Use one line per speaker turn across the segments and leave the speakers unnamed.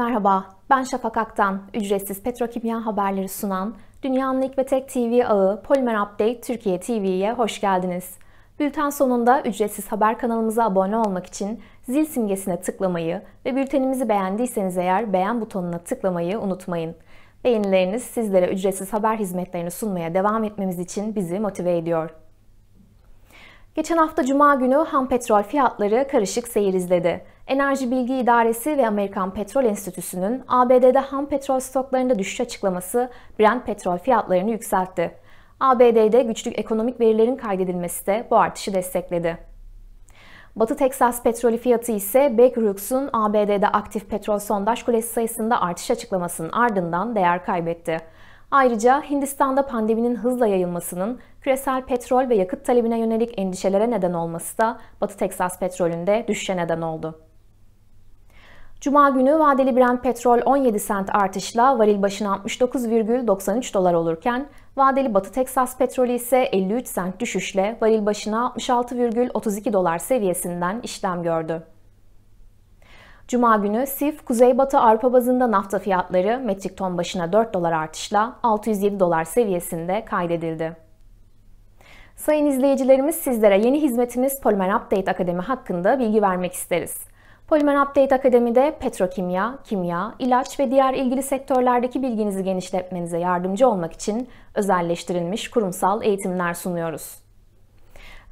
Merhaba, ben Şafak Aktan, ücretsiz petrokimya haberleri sunan Dünyanın ilk ve tek TV ağı Polymer Update Türkiye TV'ye hoş geldiniz. Bülten sonunda ücretsiz haber kanalımıza abone olmak için zil simgesine tıklamayı ve bültenimizi beğendiyseniz eğer beğen butonuna tıklamayı unutmayın. Beğenileriniz sizlere ücretsiz haber hizmetlerini sunmaya devam etmemiz için bizi motive ediyor. Geçen hafta Cuma günü ham petrol fiyatları karışık seyir izledi. Enerji Bilgi İdaresi ve Amerikan Petrol Enstitüsü'nün ABD'de ham petrol stoklarında düşüş açıklaması Brent petrol fiyatlarını yükseltti. ABD'de güçlü ekonomik verilerin kaydedilmesi de bu artışı destekledi. Batı Teksas petrolü fiyatı ise Baker Hughes'un ABD'de aktif petrol sondaj kulesi sayısında artış açıklamasının ardından değer kaybetti. Ayrıca Hindistan'da pandeminin hızla yayılmasının küresel petrol ve yakıt talebine yönelik endişelere neden olması da Batı Teksas petrolünde düşüşe neden oldu. Cuma günü vadeli Brent petrol 17 sent artışla varil başına 69,93 dolar olurken vadeli Batı Teksas petrolü ise 53 sent düşüşle varil başına 66,32 dolar seviyesinden işlem gördü. Cuma günü SIF Kuzeybatı Avrupa bazında nafta fiyatları metrik ton başına 4 dolar artışla 607 dolar seviyesinde kaydedildi. Sayın izleyicilerimiz sizlere yeni hizmetimiz Polymer Update Akademi hakkında bilgi vermek isteriz. Polymer Update Akademi'de petrokimya, kimya, ilaç ve diğer ilgili sektörlerdeki bilginizi genişletmenize yardımcı olmak için özelleştirilmiş kurumsal eğitimler sunuyoruz.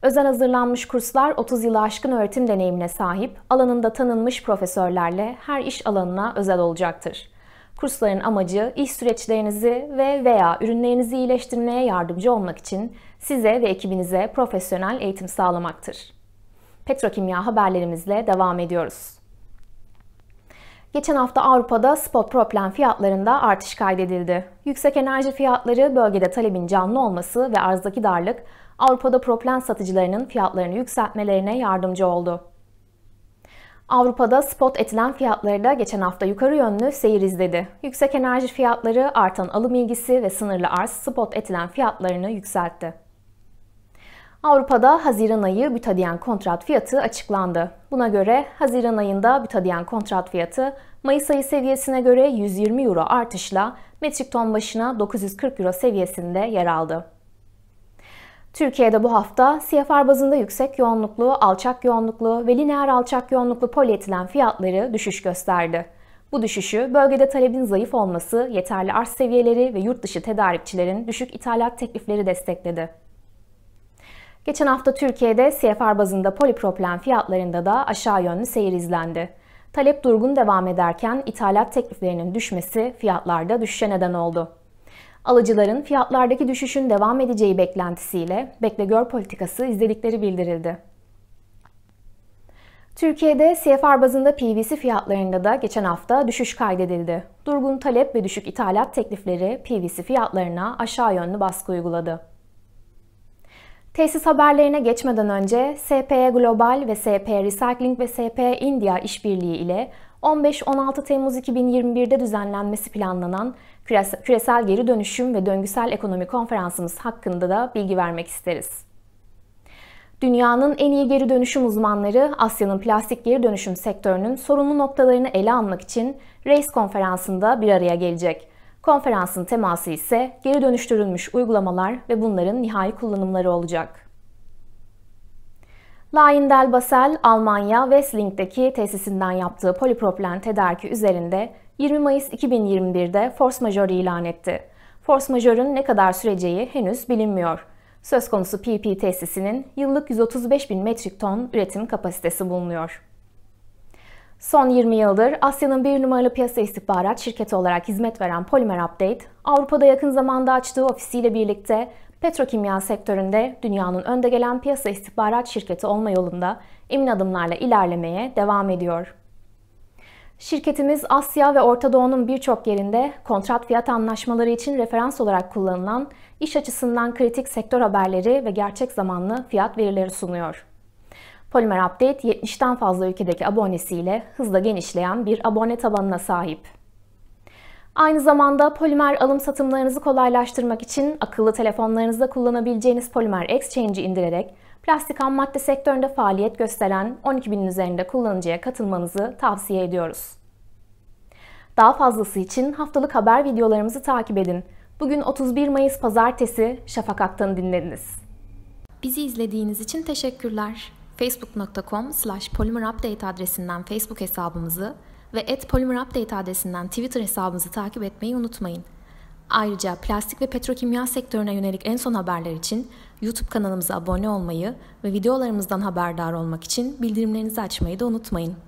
Özel hazırlanmış kurslar 30 yılı aşkın öğretim deneyimine sahip, alanında tanınmış profesörlerle her iş alanına özel olacaktır. Kursların amacı iş süreçlerinizi ve veya ürünlerinizi iyileştirmeye yardımcı olmak için size ve ekibinize profesyonel eğitim sağlamaktır. Petrokimya haberlerimizle devam ediyoruz. Geçen hafta Avrupa'da spot proplen fiyatlarında artış kaydedildi. Yüksek enerji fiyatları, bölgede talebin canlı olması ve arzdaki darlık Avrupa'da proplen satıcılarının fiyatlarını yükseltmelerine yardımcı oldu. Avrupa'da spot etilen fiyatları da geçen hafta yukarı yönlü seyir izledi. Yüksek enerji fiyatları, artan alım ilgisi ve sınırlı arz spot etilen fiyatlarını yükseltti. Avrupa'da Haziran ayı butadiyen kontrat fiyatı açıklandı. Buna göre Haziran ayında butadiyen kontrat fiyatı Mayıs ayı seviyesine göre 120 euro artışla metrik ton başına 940 euro seviyesinde yer aldı. Türkiye'de bu hafta CFR bazında yüksek yoğunluklu, alçak yoğunluklu ve lineer alçak yoğunluklu polietilen fiyatları düşüş gösterdi. Bu düşüşü bölgede talebin zayıf olması, yeterli arz seviyeleri ve yurt dışı tedarikçilerin düşük ithalat teklifleri destekledi. Geçen hafta Türkiye'de CFR bazında polipropilen fiyatlarında da aşağı yönlü seyir izlendi. Talep durgun devam ederken ithalat tekliflerinin düşmesi fiyatlarda düşüşe neden oldu. Alıcıların fiyatlardaki düşüşün devam edeceği beklentisiyle bekle gör politikası izledikleri bildirildi. Türkiye'de CFR bazında PVC fiyatlarında da geçen hafta düşüş kaydedildi. Durgun talep ve düşük ithalat teklifleri PVC fiyatlarına aşağı yönlü baskı uyguladı. Tesis haberlerine geçmeden önce SPE Global ve SPE Recycling ve SPE India işbirliği ile 15-16 Temmuz 2021'de düzenlenmesi planlanan Küresel Geri Dönüşüm ve Döngüsel Ekonomi Konferansımız hakkında da bilgi vermek isteriz. Dünyanın en iyi geri dönüşüm uzmanları Asya'nın plastik geri dönüşüm sektörünün sorunlu noktalarını ele almak için RACE konferansında bir araya gelecek. Konferansın teması ise geri dönüştürülmüş uygulamalar ve bunların nihai kullanımları olacak. Leyendel-Basel, Almanya Westling'deki tesisinden yaptığı polipropilen tedariki üzerinde 20 Mayıs 2021'de force majeure ilan etti. Force majeure'ün ne kadar süreceği henüz bilinmiyor. Söz konusu PP tesisinin yıllık 135 bin metrik ton üretim kapasitesi bulunuyor. Son 20 yıldır Asya'nın bir numaralı piyasa istihbarat şirketi olarak hizmet veren Polymer Update, Avrupa'da yakın zamanda açtığı ofisiyle birlikte petrokimya sektöründe dünyanın önde gelen piyasa istihbarat şirketi olma yolunda emin adımlarla ilerlemeye devam ediyor. Şirketimiz Asya ve Orta Doğu'nun birçok yerinde kontrat fiyat anlaşmaları için referans olarak kullanılan iş açısından kritik sektör haberleri ve gerçek zamanlı fiyat verileri sunuyor. Polimer Update 70'ten fazla ülkedeki abonesiyle hızla genişleyen bir abone tabanına sahip. Aynı zamanda polimer alım satımlarınızı kolaylaştırmak için akıllı telefonlarınızda kullanabileceğiniz Polimer Exchange'i indirerek plastik ham madde sektöründe faaliyet gösteren 12.000'in üzerinde kullanıcıya katılmanızı tavsiye ediyoruz. Daha fazlası için haftalık haber videolarımızı takip edin. Bugün 31 Mayıs Pazartesi Şafak Aktan'ı dinlediniz. Bizi izlediğiniz için teşekkürler facebook.com slash polymerupdate adresinden Facebook hesabımızı ve et polymerupdate adresinden Twitter hesabımızı takip etmeyi unutmayın. Ayrıca plastik ve petrokimya sektörüne yönelik en son haberler için YouTube kanalımıza abone olmayı ve videolarımızdan haberdar olmak için bildirimlerinizi açmayı da unutmayın.